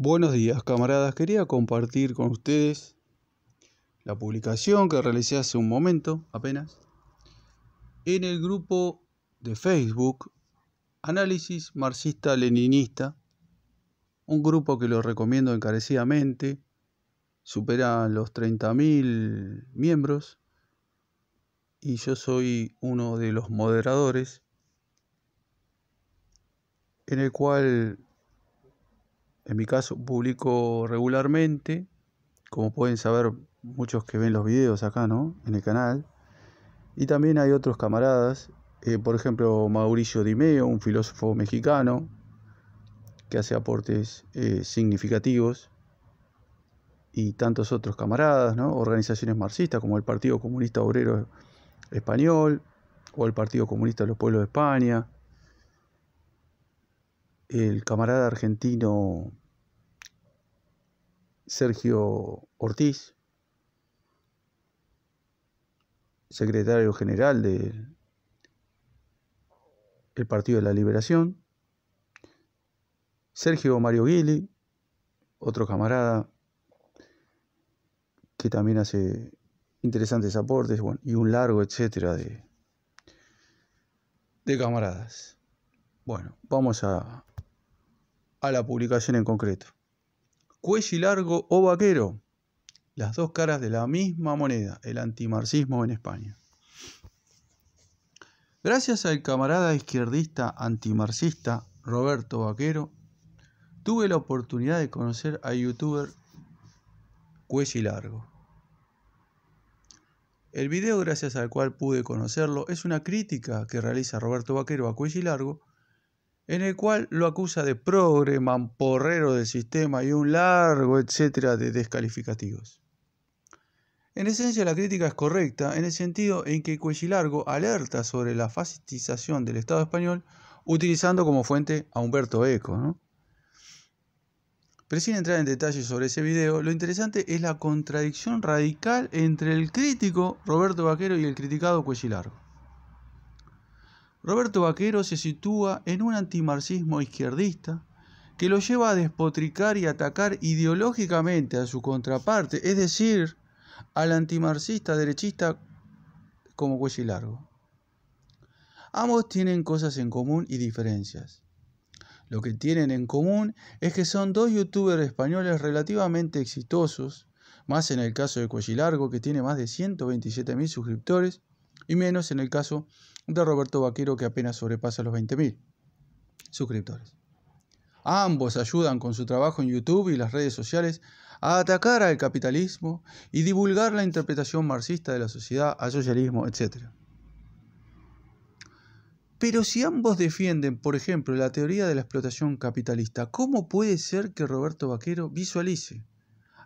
Buenos días camaradas, quería compartir con ustedes la publicación que realicé hace un momento apenas en el grupo de Facebook Análisis Marxista-Leninista, un grupo que lo recomiendo encarecidamente, supera los 30.000 miembros y yo soy uno de los moderadores en el cual en mi caso publico regularmente, como pueden saber muchos que ven los videos acá, ¿no? En el canal. Y también hay otros camaradas, eh, por ejemplo Mauricio Dimeo, un filósofo mexicano que hace aportes eh, significativos y tantos otros camaradas, organizaciones marxistas como el Partido Comunista Obrero Español o el Partido Comunista de los Pueblos de España, el camarada argentino Sergio Ortiz, secretario general del el Partido de la Liberación, Sergio Mario Guili, otro camarada que también hace interesantes aportes bueno, y un largo etcétera de, de camaradas. Bueno, vamos a, a la publicación en concreto. Cuello largo o vaquero, las dos caras de la misma moneda, el antimarxismo en España. Gracias al camarada izquierdista antimarxista Roberto Vaquero, tuve la oportunidad de conocer a youtuber Cuello Largo. El video gracias al cual pude conocerlo es una crítica que realiza Roberto Vaquero a Cuello Largo en el cual lo acusa de progre, mamporrero del sistema y un largo etcétera de descalificativos. En esencia la crítica es correcta en el sentido en que Cuellilargo alerta sobre la fascistización del Estado español utilizando como fuente a Humberto Eco. Pero sin entrar en detalles sobre ese video, lo interesante es la contradicción radical entre el crítico Roberto Vaquero y el criticado Cuellilargo. Roberto Vaquero se sitúa en un antimarxismo izquierdista que lo lleva a despotricar y atacar ideológicamente a su contraparte, es decir, al antimarxista derechista como cuello largo. Ambos tienen cosas en común y diferencias. Lo que tienen en común es que son dos youtubers españoles relativamente exitosos, más en el caso de Largo que tiene más de 127.000 suscriptores, y menos en el caso de Roberto Vaquero que apenas sobrepasa los 20.000 suscriptores. Ambos ayudan con su trabajo en YouTube y las redes sociales a atacar al capitalismo y divulgar la interpretación marxista de la sociedad, al socialismo, etc. Pero si ambos defienden, por ejemplo, la teoría de la explotación capitalista, ¿cómo puede ser que Roberto Vaquero visualice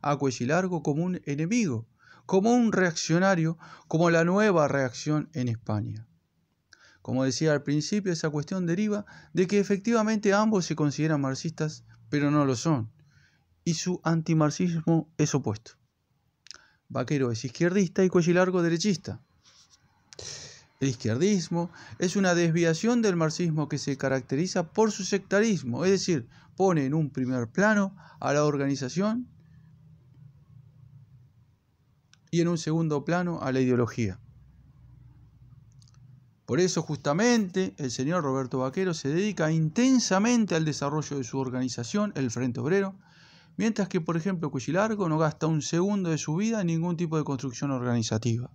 a Cuellilargo como un enemigo como un reaccionario, como la nueva reacción en España. Como decía al principio, esa cuestión deriva de que efectivamente ambos se consideran marxistas, pero no lo son, y su antimarxismo es opuesto. Vaquero es izquierdista y Cuellilargo derechista. El izquierdismo es una desviación del marxismo que se caracteriza por su sectarismo, es decir, pone en un primer plano a la organización y en un segundo plano a la ideología. Por eso justamente el señor Roberto Vaquero se dedica intensamente al desarrollo de su organización, el Frente Obrero, mientras que por ejemplo Cuchilargo no gasta un segundo de su vida en ningún tipo de construcción organizativa.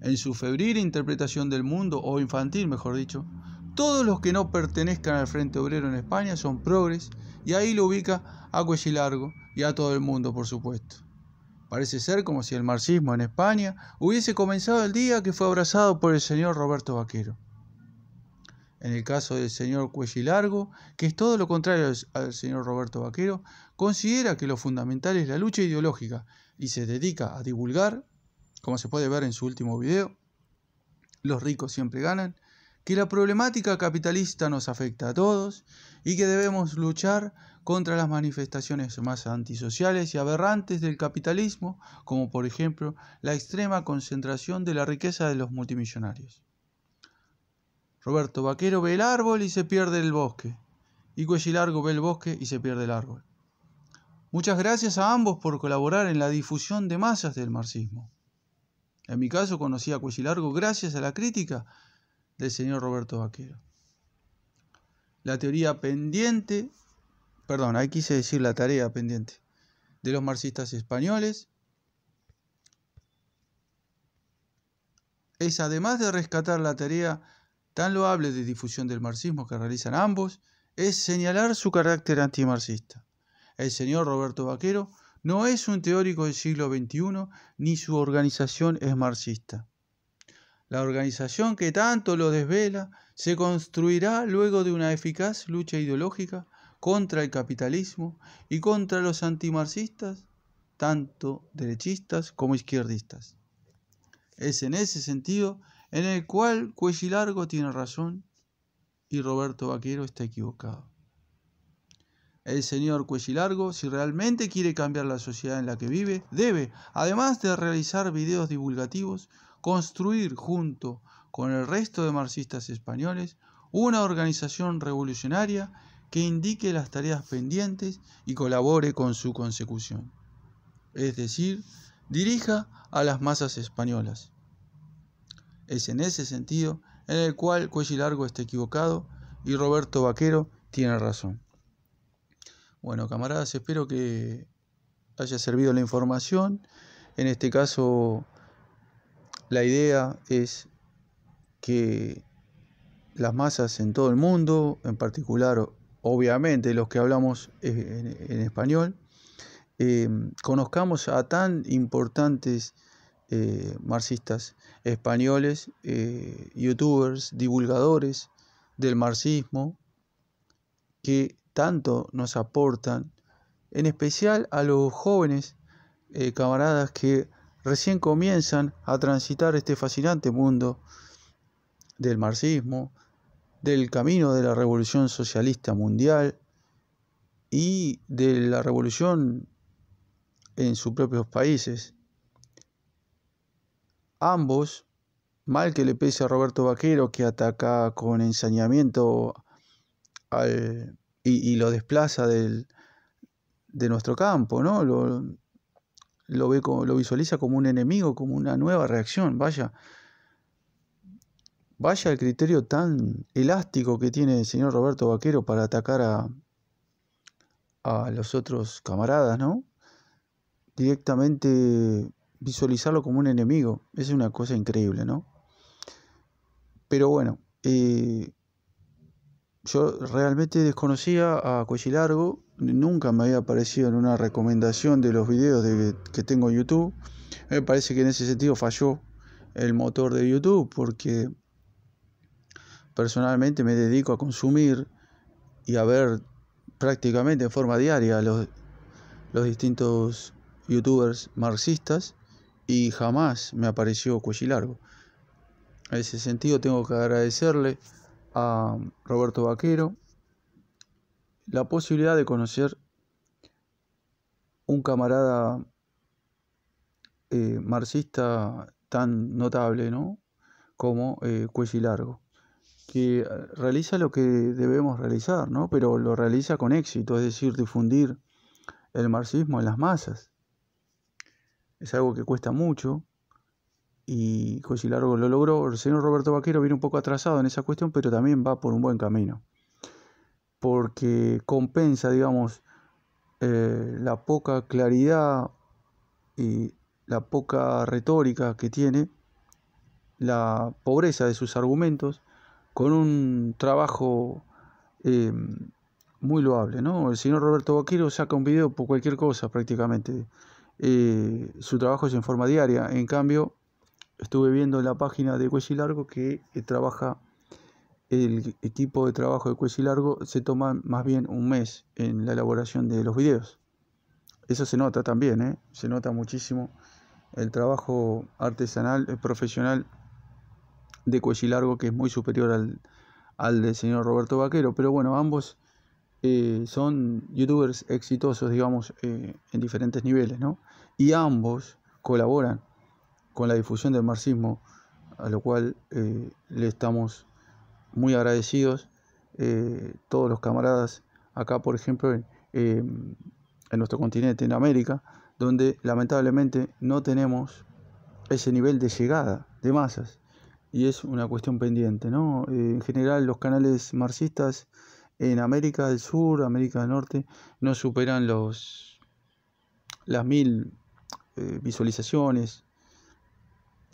En su febril interpretación del mundo, o infantil mejor dicho, todos los que no pertenezcan al Frente Obrero en España son progres y ahí lo ubica a largo y a todo el mundo por supuesto. Parece ser como si el marxismo en España hubiese comenzado el día que fue abrazado por el señor Roberto Vaquero. En el caso del señor Largo, que es todo lo contrario al señor Roberto Vaquero, considera que lo fundamental es la lucha ideológica y se dedica a divulgar, como se puede ver en su último video, los ricos siempre ganan, que la problemática capitalista nos afecta a todos y que debemos luchar contra las manifestaciones más antisociales y aberrantes del capitalismo, como por ejemplo la extrema concentración de la riqueza de los multimillonarios. Roberto Vaquero ve el árbol y se pierde el bosque, y Cuellilargo ve el bosque y se pierde el árbol. Muchas gracias a ambos por colaborar en la difusión de masas del marxismo. En mi caso conocí a Cuellilargo gracias a la crítica del señor Roberto Vaquero la teoría pendiente, perdón, ahí quise decir la tarea pendiente, de los marxistas españoles, es además de rescatar la tarea tan loable de difusión del marxismo que realizan ambos, es señalar su carácter antimarxista. El señor Roberto Vaquero no es un teórico del siglo XXI ni su organización es marxista. La organización que tanto lo desvela se construirá luego de una eficaz lucha ideológica contra el capitalismo y contra los antimarxistas, tanto derechistas como izquierdistas. Es en ese sentido en el cual Cuellilargo tiene razón y Roberto Vaquero está equivocado. El señor Cuellilargo, si realmente quiere cambiar la sociedad en la que vive, debe, además de realizar videos divulgativos, construir junto con el resto de marxistas españoles una organización revolucionaria que indique las tareas pendientes y colabore con su consecución. Es decir, dirija a las masas españolas. Es en ese sentido en el cual Cuello Largo está equivocado y Roberto Vaquero tiene razón. Bueno, camaradas, espero que haya servido la información. En este caso la idea es que las masas en todo el mundo, en particular obviamente los que hablamos eh, en, español, eh, conozcamos a tan importantes eh, marxistas españoles, youtubers, divulgadores del marxismo, que tanto nos aportan, en especial a los jóvenes camaradas que recién comienzan a transitar este fascinante mundo del marxismo, del camino de la revolución socialista mundial y de la revolución en sus propios países. Ambos, mal que le pese a Roberto Vaquero que ataca con ensañamiento y, lo desplaza del, de nuestro campo, ¿no? Lo, lo, ve como, lo visualiza como un enemigo, como una nueva reacción. Vaya, vaya el criterio tan elástico que tiene el señor Roberto Vaquero para atacar a, a los otros camaradas, ¿no? Directamente visualizarlo como un enemigo. Es una cosa increíble, ¿no? Pero bueno, eh, yo realmente desconocía a Cochilargo nunca me había aparecido en una recomendación de los videos de, que tengo en YouTube. Me parece que en ese sentido falló el motor de YouTube porque personalmente me dedico a consumir y a ver prácticamente en forma diaria los, los distintos youtubers marxistas y jamás me apareció Largo. En ese sentido tengo que agradecerle a Roberto Vaquero, la posibilidad de conocer un camarada eh, marxista tan notable como eh, Largo, que realiza lo que debemos realizar, ¿no? pero lo realiza con éxito, es decir, difundir el marxismo en las masas. Es algo que cuesta mucho y Cuello Largo lo logró. El señor Roberto Vaquero viene un poco atrasado en esa cuestión, pero también va por un buen camino porque compensa, digamos, eh, la poca claridad y la poca retórica que tiene, la pobreza de sus argumentos, con un trabajo eh, muy loable. ¿no? El señor Roberto Vaquero saca un video por cualquier cosa prácticamente. Eh, su trabajo es en forma diaria. En cambio, estuve viendo en la página de Huesi Largo que trabaja el equipo de trabajo de cuello largo se toma más bien un mes en la elaboración de los videos. Eso se nota también, ¿eh? se nota muchísimo el trabajo artesanal, eh, profesional de cuello largo que es muy superior al, del señor Roberto Vaquero. Pero bueno, ambos eh, son youtubers exitosos, digamos, en diferentes niveles, ¿no? Y ambos colaboran con la difusión del marxismo, a lo cual le estamos muy agradecidos eh, todos los camaradas acá, por ejemplo, em, en, nuestro continente, en América, donde lamentablemente no tenemos ese nivel de llegada de masas. Y es una cuestión pendiente, ¿no? Eh, en general los canales marxistas en América del Sur, América del Norte, no superan los las mil eh, visualizaciones.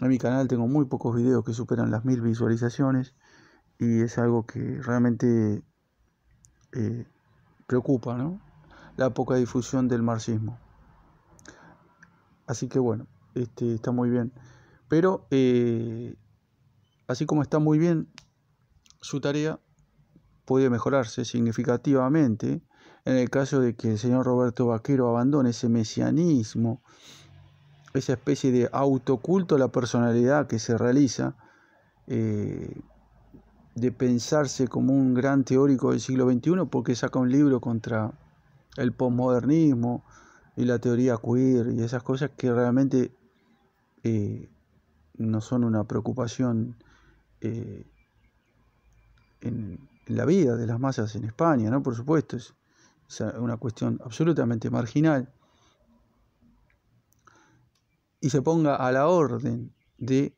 En mi canal tengo muy pocos videos que superan las mil visualizaciones y es algo que realmente eh, preocupa, ¿no? La poca difusión del marxismo. Así que bueno, este, está muy bien. Pero eh, así como está muy bien, su tarea puede mejorarse significativamente en el caso de que el señor Roberto Vaquero abandone ese mesianismo, esa especie de autoculto a la personalidad que se realiza. Eh, de pensarse como un gran teórico del siglo XXI porque saca un libro contra el posmodernismo y la teoría queer y esas cosas que realmente eh, no son una preocupación eh, en, la vida de las masas en España, ¿no? Por supuesto, es una cuestión absolutamente marginal. Y se ponga a la orden de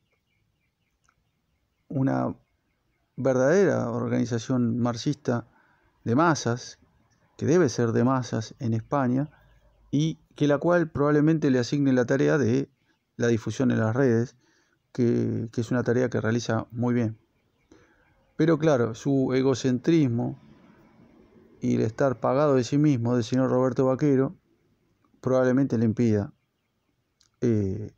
una verdadera organización marxista de masas, que debe ser de masas en España, y que la cual probablemente le asigne la tarea de la difusión en las redes, que, es una tarea que realiza muy bien. Pero claro, su egocentrismo y el estar pagado de sí mismo del señor Roberto Vaquero probablemente le impida eh,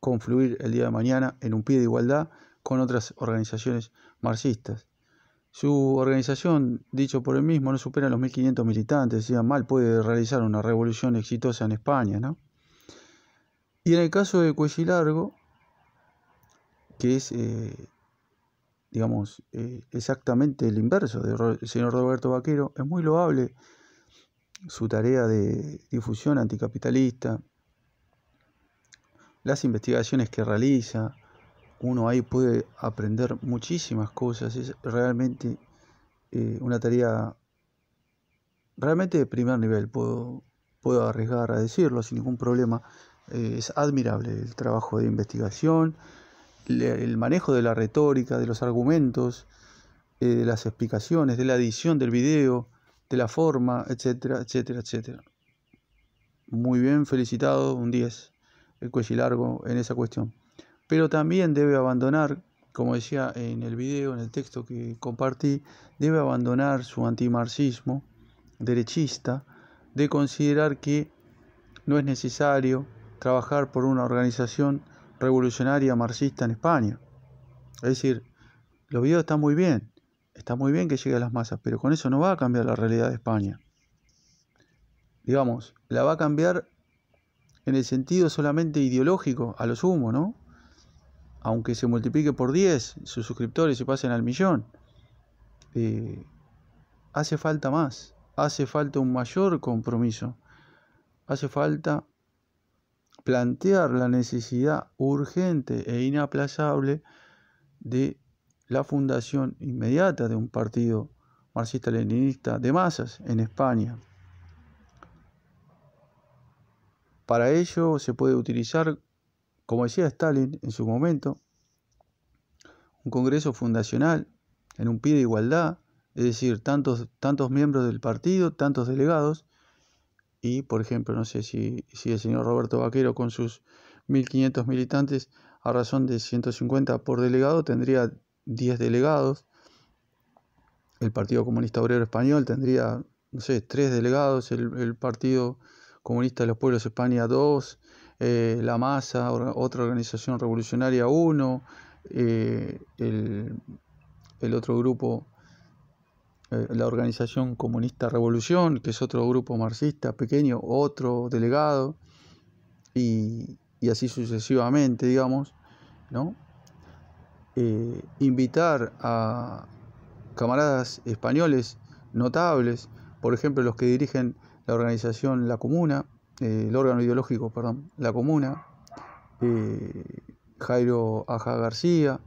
confluir el día de mañana en un pie de igualdad con otras organizaciones marxistas. Su organización, dicho por él mismo, no supera los 1.500 militantes, decía, mal puede realizar una revolución exitosa en España. Y en el caso de Cuellilargo, que es, eh, digamos, eh, exactamente el inverso del señor Roberto Vaquero, es muy loable su tarea de difusión anticapitalista, las investigaciones que realiza, uno ahí puede aprender muchísimas cosas. Es realmente eh, una tarea realmente de primer nivel, puedo, puedo arriesgar a decirlo sin ningún problema. Eh, es admirable el trabajo de investigación, el manejo de la retórica, de los argumentos, eh, de las explicaciones, de la edición del video, de la forma, etcétera, etcétera, etcétera. Muy bien, felicitado, un 10, el cuello largo en esa cuestión pero también debe abandonar, como decía en el video, en el texto que compartí, debe abandonar su antimarxismo derechista de considerar que no es necesario trabajar por una organización revolucionaria marxista en España. Es decir, los videos están muy bien, está muy bien que llegue a las masas, pero con eso no va a cambiar la realidad de España. Digamos, la va a cambiar en el sentido solamente ideológico, a lo sumo, ¿no? aunque se multiplique por 10 sus suscriptores y pasen al millón, eh, hace falta más, hace falta un mayor compromiso, hace falta plantear la necesidad urgente e inaplazable de la fundación inmediata de un partido marxista-leninista de masas en España. Para ello se puede utilizar como decía Stalin en su momento, un Congreso fundacional en un pie de igualdad, es decir, tantos, tantos miembros del partido, tantos delegados, y por ejemplo, no sé si, el señor Roberto Vaquero con sus 1.500 militantes a razón de 150 por delegado tendría 10 delegados, el Partido Comunista Obrero Español tendría, no sé, 3 delegados, el, Partido Comunista de los Pueblos de España 2, eh, la Masa, otra organización revolucionaria uno, eh, el, otro grupo, eh, la organización comunista Revolución, que es otro grupo marxista pequeño, otro delegado, y, así sucesivamente, digamos, ¿no? invitar a camaradas españoles notables, por ejemplo los que dirigen la organización La Comuna, eh, el órgano ideológico, perdón, la comuna, eh, Jairo Aja García,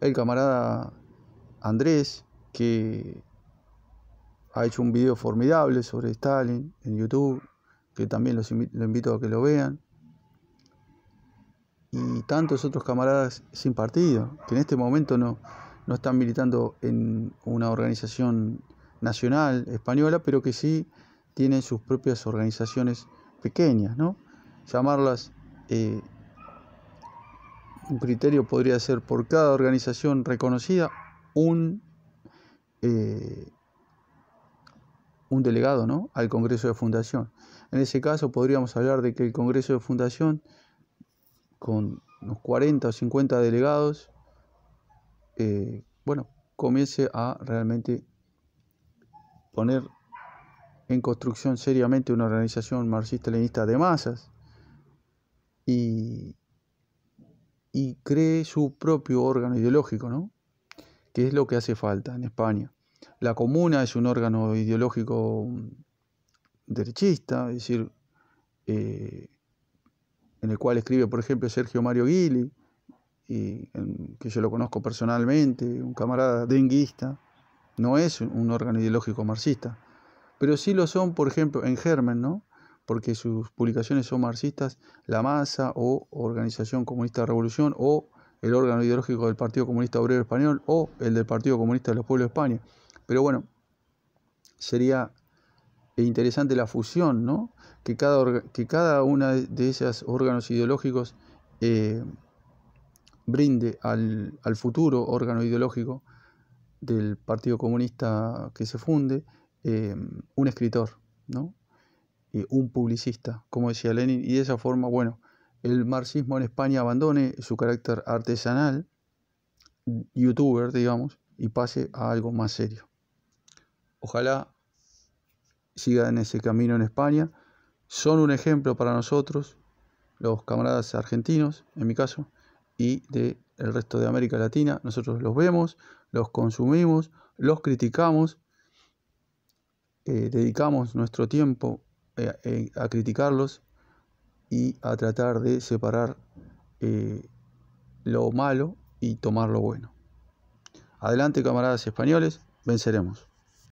el camarada Andrés, que ha hecho un video formidable sobre Stalin en YouTube, que también lo invito, a que lo vean, y tantos otros camaradas sin partido, que en este momento no, no están militando en una organización nacional española, pero que sí tienen sus propias organizaciones pequeñas, ¿no? Llamarlas, eh, un criterio podría ser por cada organización reconocida un, eh, un delegado, ¿no? Al Congreso de Fundación. En ese caso podríamos hablar de que el Congreso de Fundación, con unos 40 o 50 delegados, eh, bueno, comience a realmente poner en construcción seriamente una organización marxista-leninista de masas y, cree su propio órgano ideológico, ¿no? que es lo que hace falta en España. La comuna es un órgano ideológico derechista, es decir, eh, en el cual escribe, por ejemplo, Sergio Mario Guili, que yo lo conozco personalmente, un camarada denguista, no es un órgano ideológico marxista pero sí lo son, por ejemplo, en Germen, ¿no? porque sus publicaciones son marxistas, La Masa o Organización Comunista de Revolución o el órgano ideológico del Partido Comunista Obrero Español o el del Partido Comunista de los Pueblos de España. Pero bueno, sería interesante la fusión, ¿no? Que cada, que cada una de esos órganos ideológicos eh, brinde al futuro órgano ideológico del Partido Comunista que se funde eh, un escritor, ¿no? Eh, un publicista, como decía Lenin, y de esa forma, bueno, el marxismo en España abandone su carácter artesanal, youtuber, digamos, y pase a algo más serio. Ojalá siga en ese camino en España. Son un ejemplo para nosotros, los camaradas argentinos, en mi caso, y del resto de América Latina. Nosotros los vemos, los consumimos, los criticamos eh, dedicamos nuestro tiempo eh, a criticarlos y a tratar de separar eh, lo malo y tomar lo bueno. Adelante camaradas españoles, venceremos.